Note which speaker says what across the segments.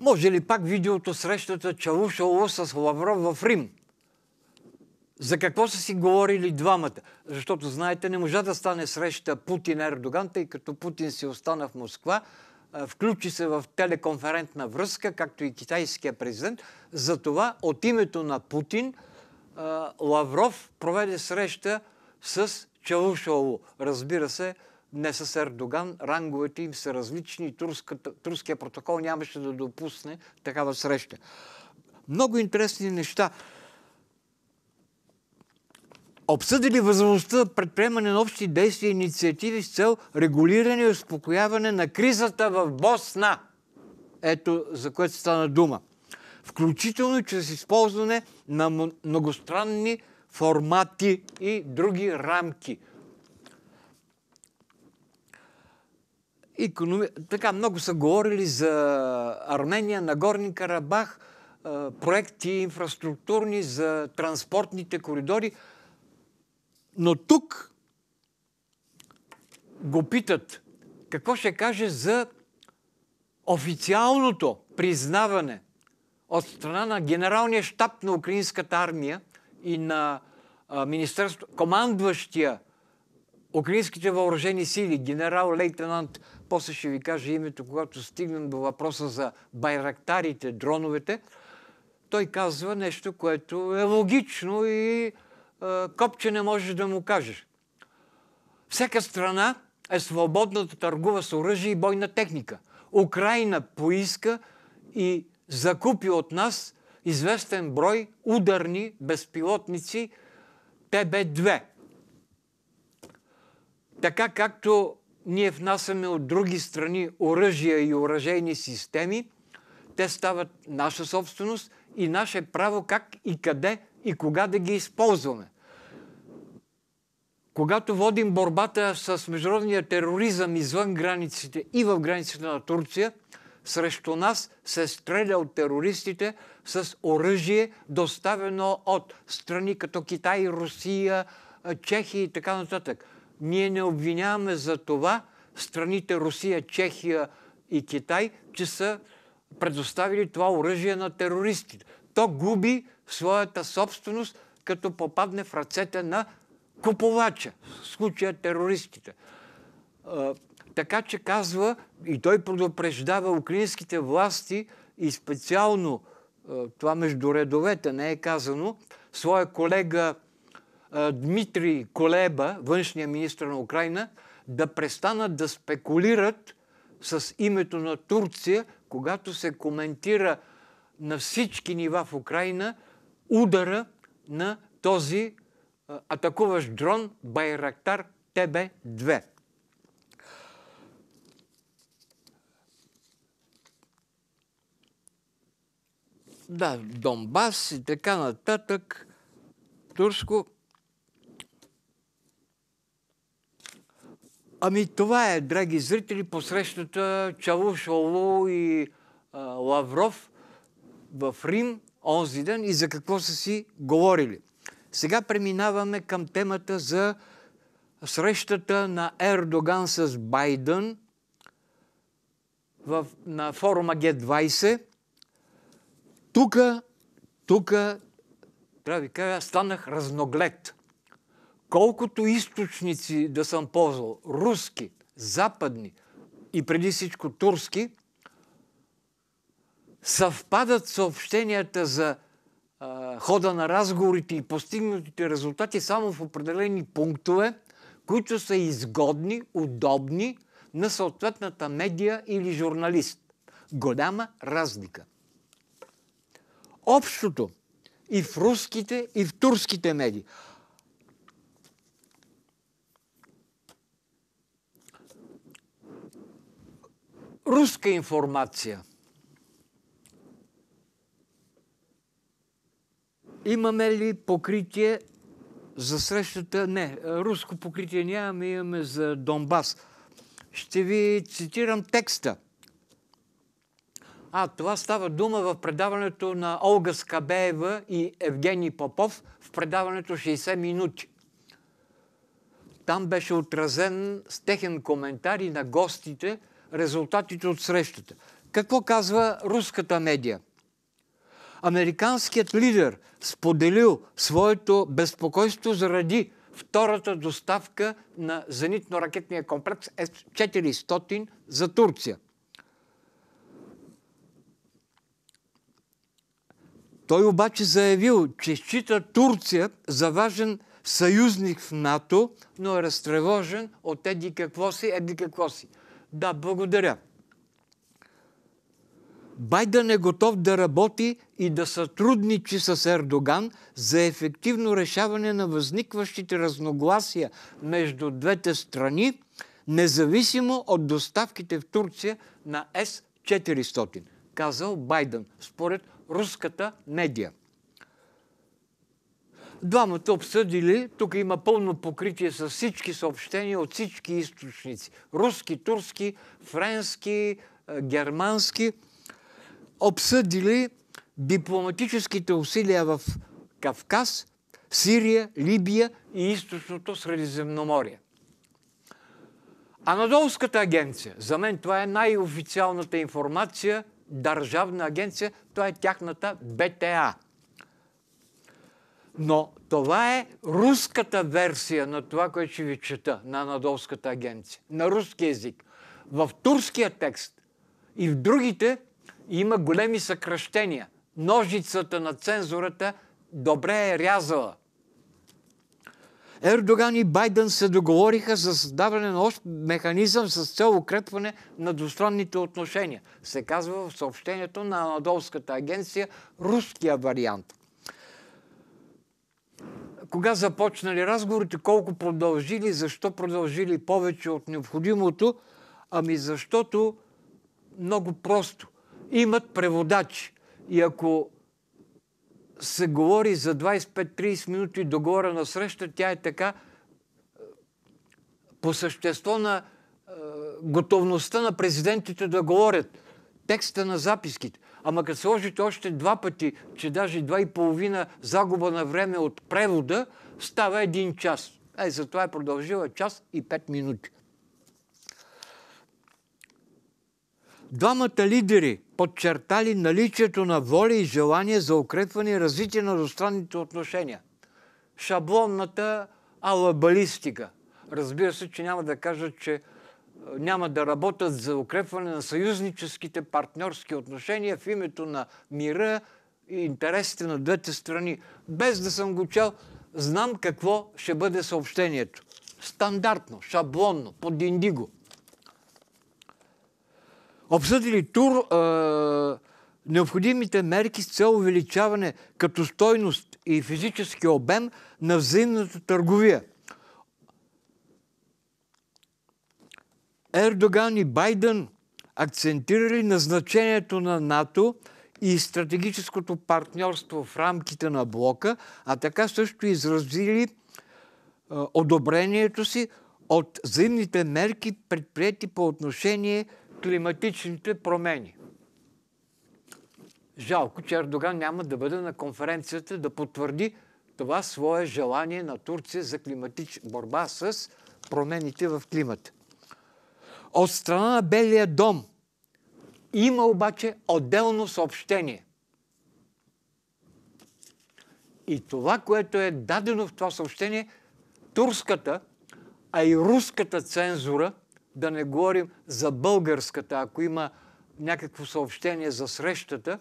Speaker 1: Може ли пак видеото срещата Чалушало с Лавров в Рим? За какво са си говорили двамата? Защото, знаете, не можа да стане среща Путин-Ердоган, тъй като Путин си остана в Москва, включи се в телеконферентна връзка, както и китайския президент. Затова от името на Путин Лавров проведе среща с чалушало. Разбира се, не с Ердоган, ранговете им са различни и турския протокол нямаше да допусне такава среща. Много интересни неща. Обсъдили възможността за предприемане на общи действия и инициативи с цел регулиране и успокояване на кризата в Босна. Ето за което стана дума. Включително чрез използване на многостранни формати и други рамки – Економи... Така, много са говорили за Армения, Нагорни Карабах, проекти инфраструктурни за транспортните коридори. Но тук го питат какво ще каже за официалното признаване от страна на генералния штаб на украинската армия и на министерство, командващия украинските въоръжени сили, генерал-лейтенант после ще ви кажа името, когато стигнем до въпроса за байрактарите, дроновете. Той казва нещо, което е логично и е, копче не можеш да му кажеш. Всяка страна е свободна да търгува с оръжие и бойна техника. Украина поиска и закупи от нас известен брой ударни безпилотници ТБ-2. Така както ние внасяме от други страни оръжия и оръжейни системи, те стават наша собственост и наше право как и къде и кога да ги използваме. Когато водим борбата с международния тероризъм извън границите и в границите на Турция, срещу нас се стреля от терористите с оръжие, доставено от страни като Китай, Русия, Чехия и така нататък. Ние не обвиняваме за това страните Русия, Чехия и Китай, че са предоставили това оръжие на терористите. То губи своята собственост, като попадне в ръцете на купувача, в случая терористите. така че казва, и той предупреждава украинските власти и специално това между редовете не е казано, своя колега Дмитрий Колеба, външния министр на Украина, да престанат да спекулират с името на Турция, когато се коментира на всички нива в Украина удара на този атакуващ дрон Байрактар ТБ-2. Да, Донбас и така нататък. Турско Ами това е, драги зрители, посрещната Чавушово и а, Лавров в Рим онзи ден и за какво са си говорили. Сега преминаваме към темата за срещата на Ердоган с Байден в, на форума Г-20. Тука, тука, трябва да ви кажа, станах разноглед колкото източници да съм ползвал, руски, западни и преди всичко турски, съвпадат съобщенията за а, хода на разговорите и постигнатите резултати само в определени пунктове, които са изгодни, удобни на съответната медия или журналист. Голяма разлика. Общото и в руските, и в турските медии – руска информация. Имаме ли покритие за срещата? Не, руско покритие нямаме, имаме за Донбас. Ще ви цитирам текста. А, това става дума в предаването на Олга Скабеева и Евгений Попов в предаването 60 минути. Там беше отразен с техен коментар и на гостите – резултатите от срещата. Какво казва руската медия? Американският лидер споделил своето безпокойство заради втората доставка на зенитно-ракетния комплекс С-400 за Турция. Той обаче заявил, че счита Турция за важен съюзник в НАТО, но е разтревожен от еди какво си, еди какво си. Да, благодаря. Байден е готов да работи и да сътрудничи с Ердоган за ефективно решаване на възникващите разногласия между двете страни, независимо от доставките в Турция на С-400, казал Байден, според руската медия. Двамата обсъдили, тук има пълно покритие с всички съобщения от всички източници. Руски, турски, френски, е, германски. Обсъдили дипломатическите усилия в Кавказ, Сирия, Либия и източното Средиземноморие. Анадолската агенция, за мен това е най-официалната информация, държавна агенция, това е тяхната БТА – но това е руската версия на това, което ще ви чета на Анадолската агенция. На руски язик. В турския текст и в другите има големи съкръщения. Ножицата на цензурата добре е рязала. Ердоган и Байден се договориха за създаване на още механизъм с цел укрепване на двустранните отношения. Се казва в съобщението на Анадолската агенция руския вариант кога започнали разговорите, колко продължили, защо продължили повече от необходимото, ами защото много просто. Имат преводачи. И ако се говори за 25-30 минути договора на среща, тя е така по същество на е, готовността на президентите да говорят. Текста на записките. Ама като сложите още два пъти, че даже два и половина загуба на време от превода, става един час. Е, затова е продължила час и пет минути. Двамата лидери подчертали наличието на воля и желание за укрепване и развитие на двустранните отношения. Шаблонната алабалистика. Разбира се, че няма да кажа, че няма да работят за укрепване на съюзническите партньорски отношения в името на мира и интересите на двете страни. Без да съм го чел, знам какво ще бъде съобщението. Стандартно, шаблонно, под индиго. Обсъдили тур е, необходимите мерки с цел увеличаване като стойност и физически обем на взаимната търговия – Ердоган и Байден акцентирали на значението на НАТО и стратегическото партньорство в рамките на блока, а така също изразили е, одобрението си от взаимните мерки, предприяти по отношение климатичните промени. Жалко, че Ердоган няма да бъде на конференцията да потвърди това свое желание на Турция за климатич... борба с промените в климата. От страна на Белия дом има обаче отделно съобщение. И това, което е дадено в това съобщение, турската, а и руската цензура, да не говорим за българската, ако има някакво съобщение за срещата,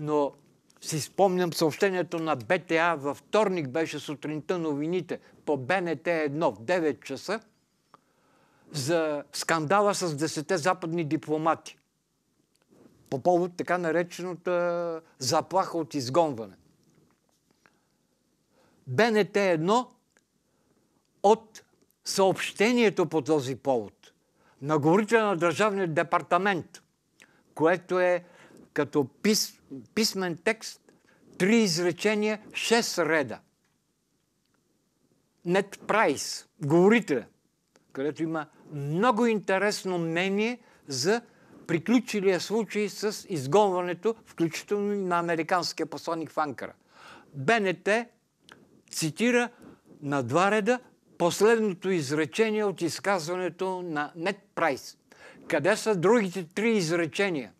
Speaker 1: но си спомням съобщението на БТА във вторник беше сутринта новините по БНТ 1 в 9 часа – за скандала с 10 западни дипломати по повод така наречената заплаха от изгонване. БНТ е едно от съобщението по този повод на говорите на Държавния департамент, което е като пис, писмен текст, три изречения, шест реда. Нет прайс, горите, където има много интересно мнение за приключилия случай с изгонването, включително на американския посланник в Анкара. БНТ цитира на два реда последното изречение от изказването на Нет Прайс. Къде са другите три изречения?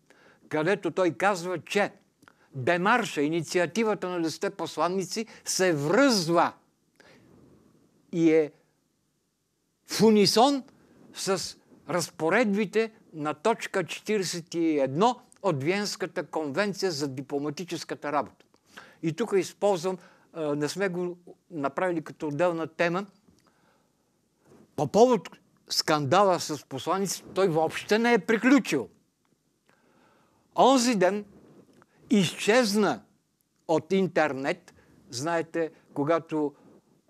Speaker 1: Където той казва, че демарша, инициативата на десете посланници се връзва и е в унисон с разпоредбите на точка 41 от Виенската конвенция за дипломатическата работа. И тук използвам, не сме го направили като отделна тема, по повод скандала с посланиците, той въобще не е приключил. Онзи ден изчезна от интернет, знаете, когато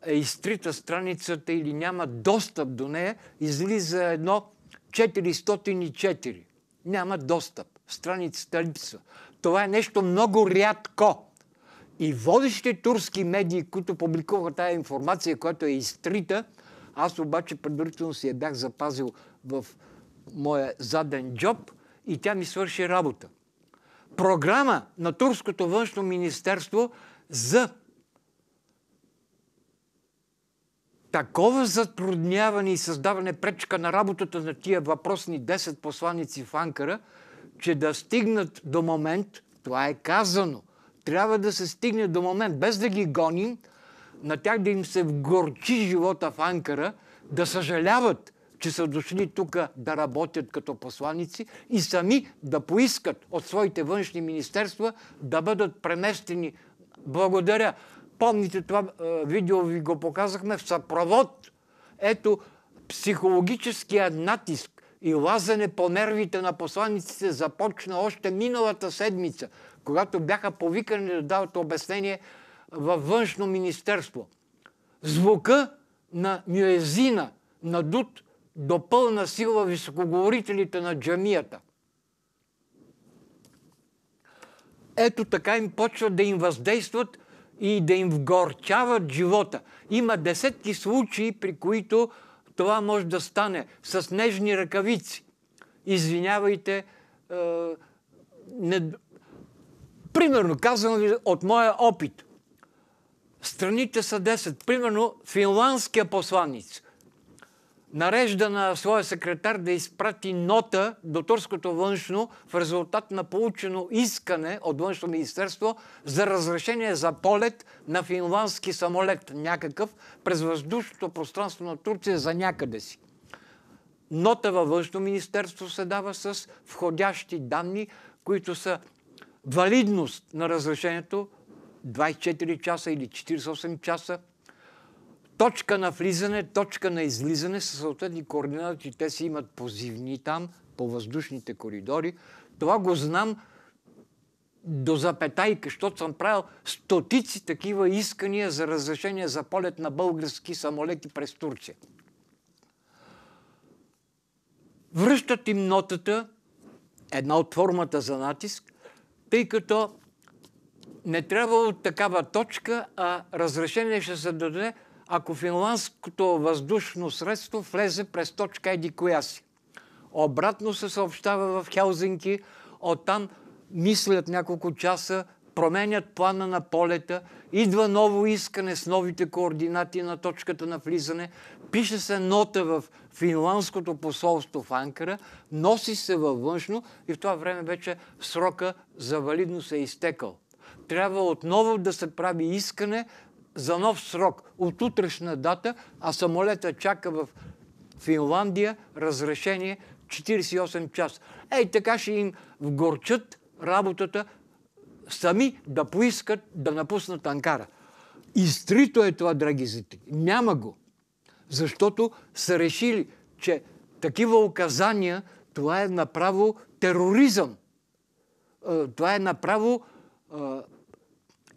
Speaker 1: е изтрита страницата или няма достъп до нея, излиза едно 404. Няма достъп. Страницата липсва. Това е нещо много рядко. И водещите турски медии, които публикуваха тази информация, която е изтрита, аз обаче предварително си я бях запазил в моя заден джоб и тя ми свърши работа. Програма на Турското външно министерство за такова затрудняване и създаване пречка на работата на тия въпросни 10 посланици в Анкара, че да стигнат до момент, това е казано, трябва да се стигне до момент, без да ги гоним, на тях да им се вгорчи живота в Анкара, да съжаляват, че са дошли тук да работят като посланици и сами да поискат от своите външни министерства да бъдат преместени. Благодаря Помните това видео ви го показахме в съпровод. Ето психологическият натиск и лазане по нервите на посланиците започна още миналата седмица, когато бяха повикани да дават обяснение във външно министерство. Звука на мюезина, дуд до пълна сила високоговорителите на джамията. Ето така им почват да им въздействат и да им вгорчават живота. Има десетки случаи, при които това може да стане с нежни ръкавици. Извинявайте, е, не... примерно, казвам ви от моя опит. Страните са 10. Примерно, финландския посланец нарежда на своя секретар да изпрати нота до турското външно в резултат на получено искане от външно министерство за разрешение за полет на финландски самолет някакъв през въздушното пространство на Турция за някъде си. Нота във външно министерство се дава с входящи данни, които са валидност на разрешението 24 часа или 48 часа – точка на влизане, точка на излизане са съответни координати. Те си имат позивни там, по въздушните коридори. Това го знам до запетайка, защото съм правил стотици такива искания за разрешение за полет на български самолети през Турция. Връщат им нотата, една от формата за натиск, тъй като не от такава точка, а разрешение ще се даде ако финландското въздушно средство влезе през точка еди коя си. Обратно се съобщава в Хелзинки, оттам мислят няколко часа, променят плана на полета, идва ново искане с новите координати на точката на влизане, пише се нота в финландското посолство в Анкара, носи се във външно и в това време вече срока за валидност е изтекал. Трябва отново да се прави искане за нов срок от утрешна дата, а самолета чака в Финландия разрешение 48 часа. Ей, така ще им вгорчат работата сами да поискат да напуснат Анкара. Изтрито е това, драги зрители. Няма го. Защото са решили, че такива указания, това е направо тероризъм. Е, това е направо е,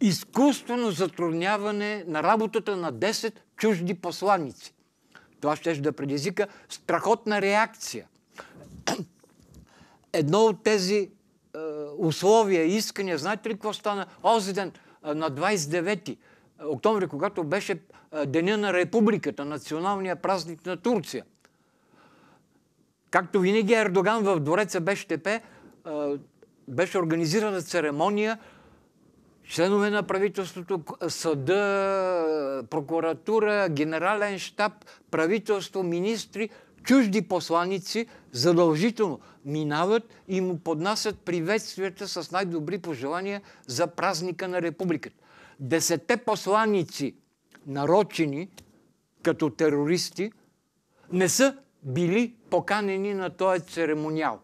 Speaker 1: изкуствено затрудняване на работата на 10 чужди посланици. Това ще да предизвика страхотна реакция. Едно от тези е, условия и искания, знаете ли какво стана? Ози ден е, на 29 е, октомври, когато беше е, Деня на Републиката, националния празник на Турция. Както винаги Ердоган в двореца Бештепе беше организирана церемония членове на правителството, съда, прокуратура, генерален штаб, правителство, министри, чужди посланици задължително минават и му поднасят приветствията с най-добри пожелания за празника на републиката. Десете посланици, нарочени като терористи, не са били поканени на този церемониал.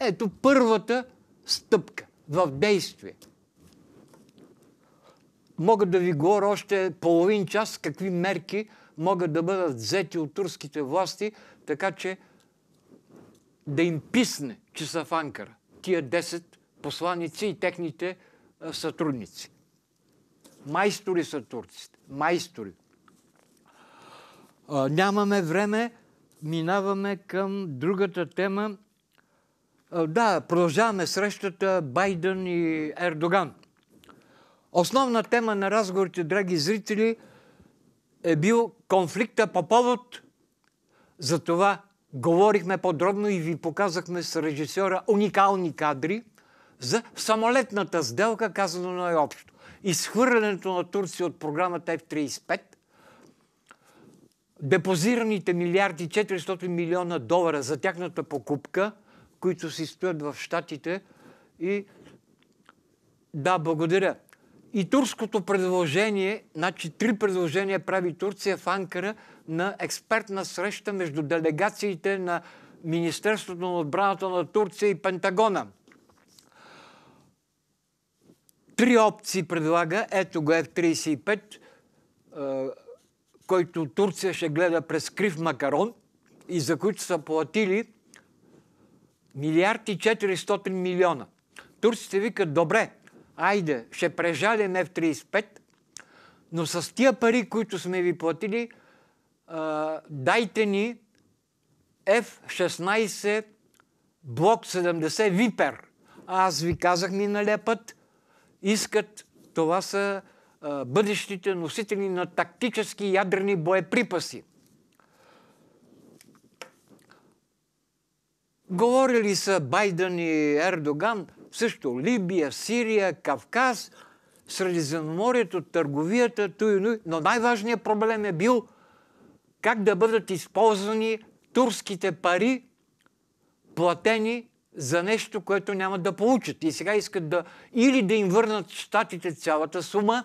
Speaker 1: Ето първата стъпка в действие – Мога да ви говоря още половин час какви мерки могат да бъдат взети от турските власти, така че да им писне, че са в Анкара. Тия 10 посланици и техните е, сътрудници. Майстори са турците. Майстори. А, нямаме време. Минаваме към другата тема. А, да, продължаваме срещата Байден и Ердоган. Основна тема на разговорите, драги зрители, е бил конфликта по повод. За това говорихме подробно и ви показахме с режисьора уникални кадри за самолетната сделка, казано най-общо. Изхвърлянето на Турция от програмата F-35, депозираните милиарди 400 милиона долара за тяхната покупка, които си стоят в Штатите и да, благодаря и турското предложение, значи три предложения прави Турция в Анкара на експертна среща между делегациите на Министерството на отбраната на Турция и Пентагона. Три опции предлага. Ето го F-35, е, който Турция ще гледа през крив макарон и за които са платили милиарди и 400 милиона. Турците викат, добре, айде, ще прежалим F-35, но с тия пари, които сме ви платили, а, дайте ни F-16 блок 70 Випер. Аз ви казах миналия път, искат, това са а, бъдещите носители на тактически ядрени боеприпаси. Говорили са Байден и Ердоган – също Либия, Сирия, Кавказ, Средиземноморието, търговията, той, но най-важният проблем е бил как да бъдат използвани турските пари, платени за нещо, което няма да получат. И сега искат да или да им върнат щатите цялата сума,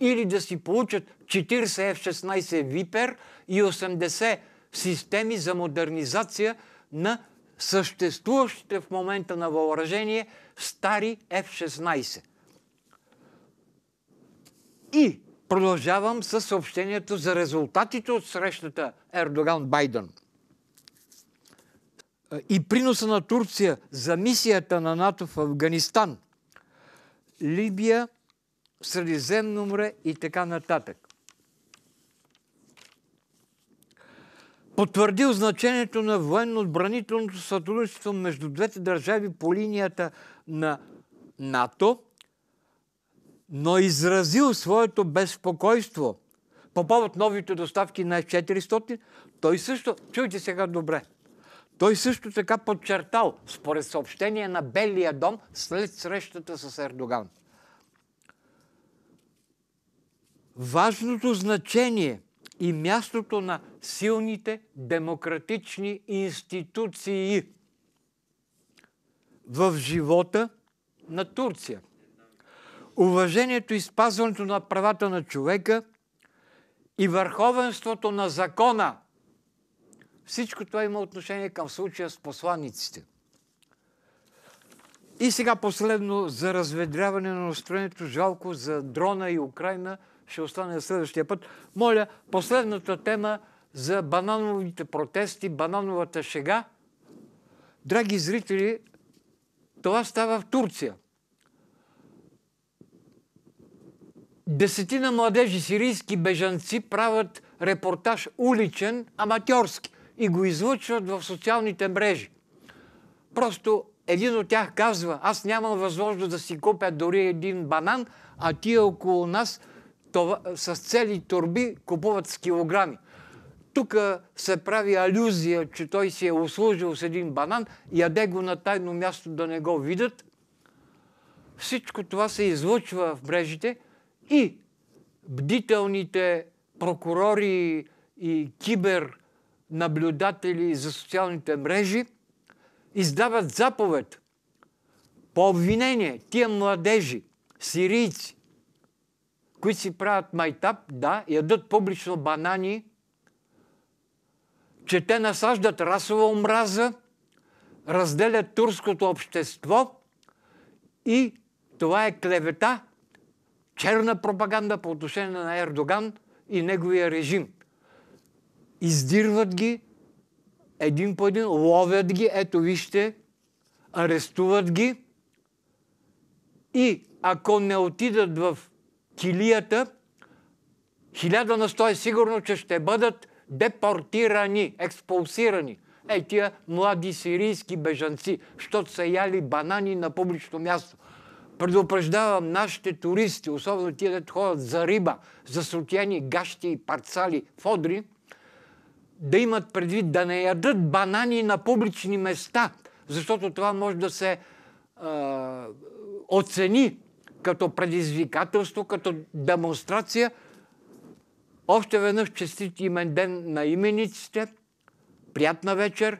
Speaker 1: или да си получат 40 F-16 Випер и 80 системи за модернизация на съществуващите в момента на въоръжение – стари F-16. И продължавам със съобщението за резултатите от срещата Ердоган-Байден е, и приноса на Турция за мисията на НАТО в Афганистан, Либия, Средиземно море и така нататък. потвърдил значението на военно-отбранителното сътрудничество между двете държави по линията на НАТО, но изразил своето безпокойство по повод новите доставки на F-400. Той също, чуйте сега добре, той също така подчертал, според съобщение на Белия дом, след срещата с Ердоган. Важното значение и мястото на силните демократични институции в живота на Турция. Уважението и спазването на правата на човека и върховенството на закона. Всичко това има отношение към случая с посланиците. И сега последно за разведряване на настроението жалко за дрона и Украина – ще остане следващия път. Моля, последната тема за банановите протести, банановата шега. Драги зрители, това става в Турция. Десетина младежи сирийски бежанци правят репортаж уличен, аматьорски и го излъчват в социалните мрежи. Просто един от тях казва, аз нямам възможност да си купя дори един банан, а тия около нас – това, е, с цели турби купуват с килограми. Тук се прави алюзия, че той си е услужил с един банан, яде го на тайно място да не го видят. Всичко това се излучва в мрежите и бдителните прокурори и кибер наблюдатели за социалните мрежи издават заповед по обвинение тия младежи, сирийци, които си правят майтап, да, ядат публично банани, че те насаждат расова омраза, разделят турското общество и това е клевета, черна пропаганда по отношение на Ердоган и неговия режим. Издирват ги един по един, ловят ги, ето вижте, арестуват ги и ако не отидат в килията, хиляда на сто е сигурно, че ще бъдат депортирани, експулсирани. Е, тия млади сирийски бежанци, защото са яли банани на публично място. Предупреждавам нашите туристи, особено тия, дето ходят за риба, за сотяни гащи и парцали в Одри, да имат предвид да не ядат банани на публични места, защото това може да се а, оцени като предизвикателство, като демонстрация. Още веднъж честит имен ден на имениците. Приятна вечер.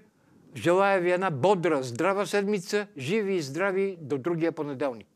Speaker 1: Желая ви една бодра, здрава седмица. Живи и здрави до другия понеделник.